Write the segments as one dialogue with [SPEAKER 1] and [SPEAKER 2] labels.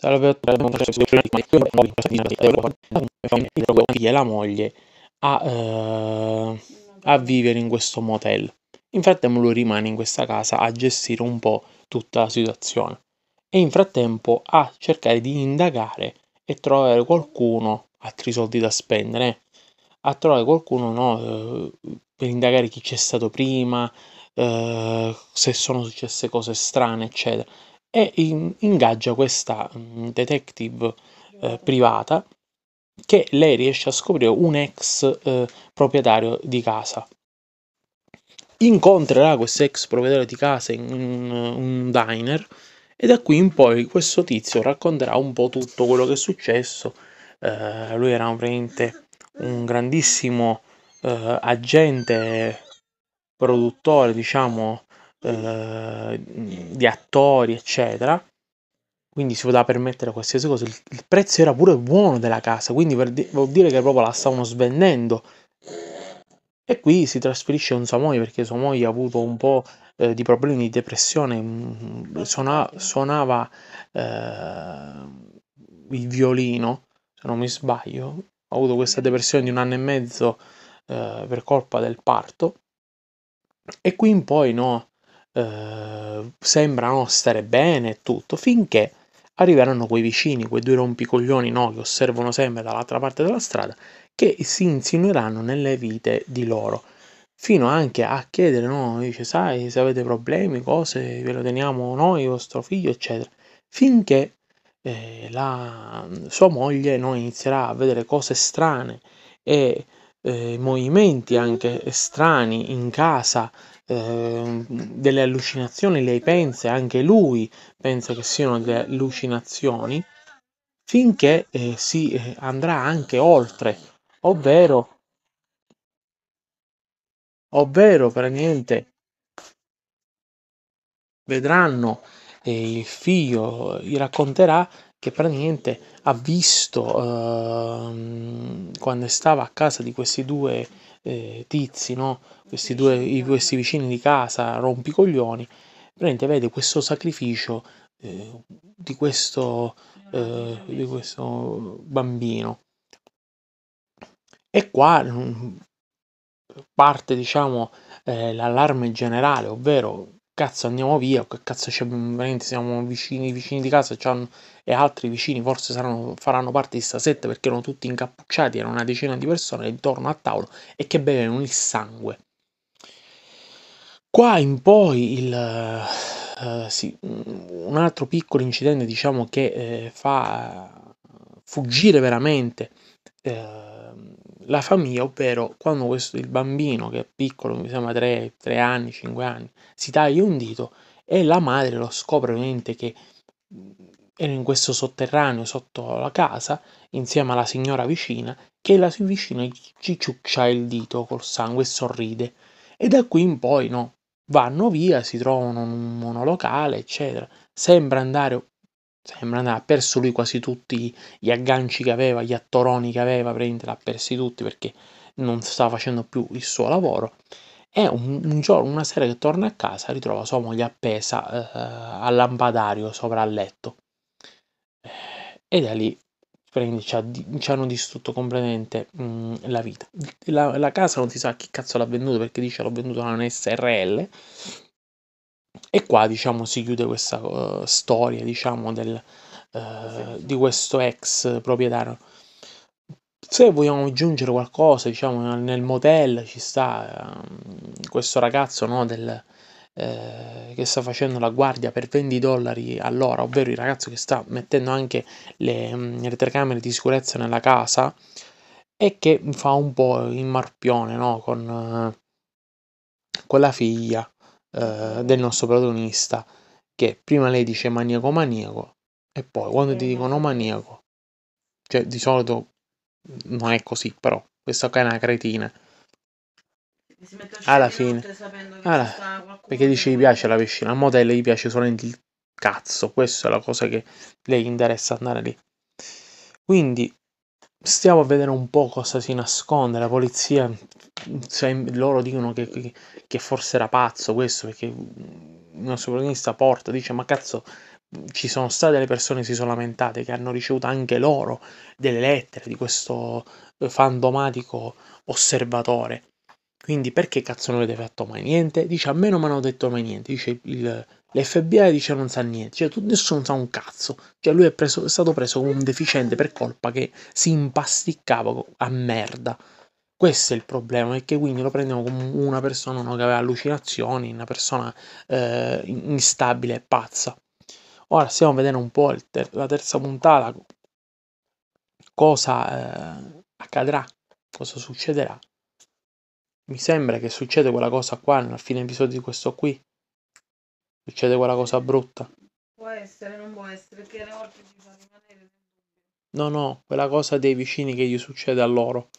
[SPEAKER 1] Salve a tutti, e la moglie a, uh, a vivere in questo motel. In frattempo lui rimane in questa casa a gestire un po' tutta la situazione e in frattempo a cercare di indagare e trovare qualcuno, altri soldi da spendere, eh, a trovare qualcuno no, eh, per indagare chi c'è stato prima, eh, se sono successe cose strane, eccetera e in- ingaggia questa mm, detective eh, privata che lei riesce a scoprire un ex eh, proprietario di casa. Incontrerà questo ex proprietario di casa in un, eh, un diner e da qui in poi questo tizio racconterà un po' tutto quello che è successo. Eh, lui era veramente un grandissimo eh, agente produttore, diciamo, eh, di attori, eccetera. Quindi si poteva permettere qualsiasi cosa. Il, il prezzo era pure buono della casa, quindi di- vuol dire che proprio la stavano svendendo. E qui si trasferisce con sua moglie perché sua moglie ha avuto un po' eh, di problemi di depressione. Mm, suona- suonava eh, il violino, se non mi sbaglio. Ha avuto questa depressione di un anno e mezzo eh, per colpa del parto. E qui in poi no, eh, sembrano stare bene e tutto, finché arriveranno quei vicini, quei due rompicoglioni no, che osservano sempre dall'altra parte della strada, che si insinueranno nelle vite di loro, fino anche a chiedere, no, dice, sai, se avete problemi, cose, ve lo teniamo noi, vostro figlio, eccetera, finché eh, la sua moglie no, inizierà a vedere cose strane e eh, movimenti anche strani in casa, eh, delle allucinazioni, lei pensa, anche lui pensa che siano delle allucinazioni, finché eh, si eh, andrà anche oltre, ovvero, ovvero praticamente vedranno eh, il figlio gli racconterà che praticamente ha visto eh, quando stava a casa di questi due eh, tizi, no? questi, due, questi vicini di casa, rompicoglioni, praticamente vede questo sacrificio eh, di, questo, eh, di questo bambino. E qua mm, parte diciamo eh, l'allarme generale, ovvero cazzo andiamo via, che cazzo c'è, cioè, veramente siamo vicini, vicini di casa e altri vicini forse saranno, faranno parte di sta setta perché erano tutti incappucciati, erano una decina di persone intorno a tavolo e che bevevano il sangue. Qua in poi il, uh, sì, un altro piccolo incidente diciamo che eh, fa fuggire veramente eh, la famiglia, ovvero quando questo, il bambino che è piccolo, mi sembra 3, 3 anni, 5 anni, si taglia un dito e la madre lo scopre ovviamente che era in questo sotterraneo sotto la casa insieme alla signora vicina che la sua vicina ci ciuccia il dito col sangue e sorride e da qui in poi no vanno via si trovano in un monolocale eccetera sembra andare Sembra ha perso lui quasi tutti gli agganci che aveva, gli attoroni che aveva, praticamente l'ha persi tutti perché non stava facendo più il suo lavoro. E un, un giorno, una sera che torna a casa, ritrova sua moglie appesa eh, al lampadario sopra al letto. Eh, e da lì ci, hanno distrutto completamente mh, mm, la vita. La, la, casa non si sa chi cazzo l'ha venduta perché dice l'ho venduta a un SRL e qua diciamo si chiude questa uh, storia diciamo del, uh, di questo ex proprietario. Se vogliamo aggiungere qualcosa, diciamo nel motel ci sta uh, questo ragazzo no, del, eh, che sta facendo la guardia per 20 dollari all'ora, ovvero il ragazzo che sta mettendo anche le, mm, le telecamere di sicurezza nella casa e che fa un po' il marpione no? con, uh, con la figlia eh, del nostro protagonista, che prima lei dice maniaco maniaco e poi quando ti dicono maniaco, cioè di solito non è così, però questa qua è una cretina. Alla fine, alla, perché dice gli piace la piscina, a modello gli piace solamente il cazzo, questa è la cosa che lei interessa andare lì. Quindi stiamo a vedere un po' cosa si nasconde, la polizia sem- loro dicono che, che, forse era pazzo questo perché il nostro protagonista porta, dice ma cazzo ci sono state le persone che si sono lamentate che hanno ricevuto anche loro delle lettere di questo eh, fandomatico osservatore quindi perché cazzo non avete fatto mai niente? Dice a me non mi hanno detto mai niente, dice il, l'FBI dice non sa niente, cioè tu, nessuno sa un cazzo, cioè lui è, preso, è stato preso come un deficiente per colpa che si impasticcava a merda questo è il problema, è che quindi lo prendiamo come una persona no, che aveva allucinazioni, una persona eh, instabile e pazza. Ora stiamo vedendo un po' ter- la terza puntata, cosa eh, accadrà, cosa succederà. Mi sembra che succeda quella cosa qua, nel fine episodio di questo qui. Succede quella cosa brutta. Può essere, non può essere, perché le volte ci fa rimanere. No, no, quella cosa dei vicini che gli succede a loro.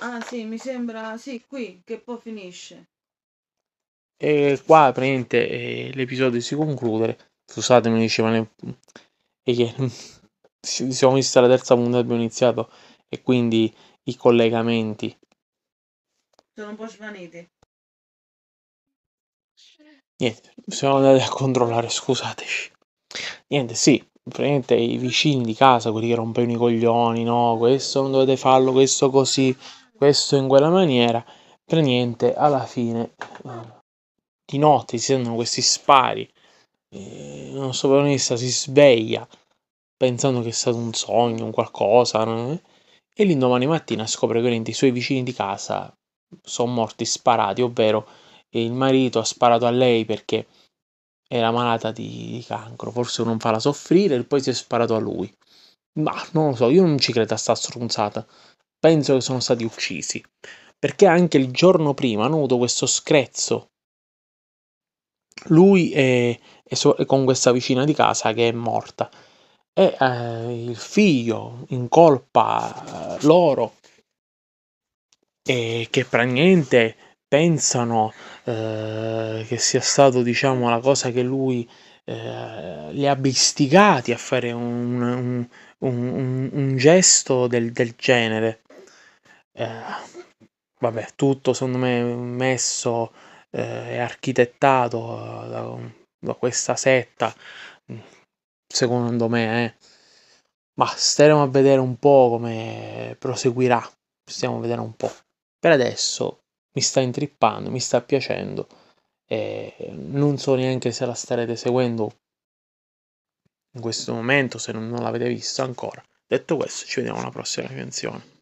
[SPEAKER 1] Ah sì, mi sembra, sì, qui che poi finisce. E qua praticamente eh, l'episodio si conclude. Scusate, mi dicevano e che siamo visti alla terza puntata abbiamo iniziato e quindi i collegamenti sono un po' svaniti. Niente, siamo andati a controllare, scusateci. Niente, sì, praticamente i vicini di casa, quelli che rompono i coglioni, no, questo non dovete farlo, questo così, questo in quella maniera, per niente alla fine di eh, notte si sentono questi spari, il nostro protagonista si sveglia pensando che è stato un sogno, un qualcosa, no? Eh? e l'indomani mattina scopre che i suoi vicini di casa sono morti sparati, ovvero il marito ha sparato a lei perché era malata di cancro, forse non farla soffrire, e poi si è sparato a lui. Ma non lo so, io non ci credo a sta stronzata penso che sono stati uccisi. Perché anche il giorno prima hanno avuto questo screzzo. Lui è, è so- è con questa vicina di casa che è morta. E eh, il figlio incolpa eh, loro e che praticamente pensano eh, che sia stato diciamo la cosa che lui eh, li ha istigati a fare un, un, un, un gesto del, del genere eh, vabbè, tutto secondo me messo eh, e eh, architettato da, da, questa setta, mm, secondo me, eh. ma staremo a vedere un po' come proseguirà, stiamo a vedere un po'. Per adesso mi sta intrippando, mi sta piacendo e non so neanche se la starete seguendo in questo momento, se non, non l'avete visto ancora. Detto questo, ci vediamo alla prossima canzone.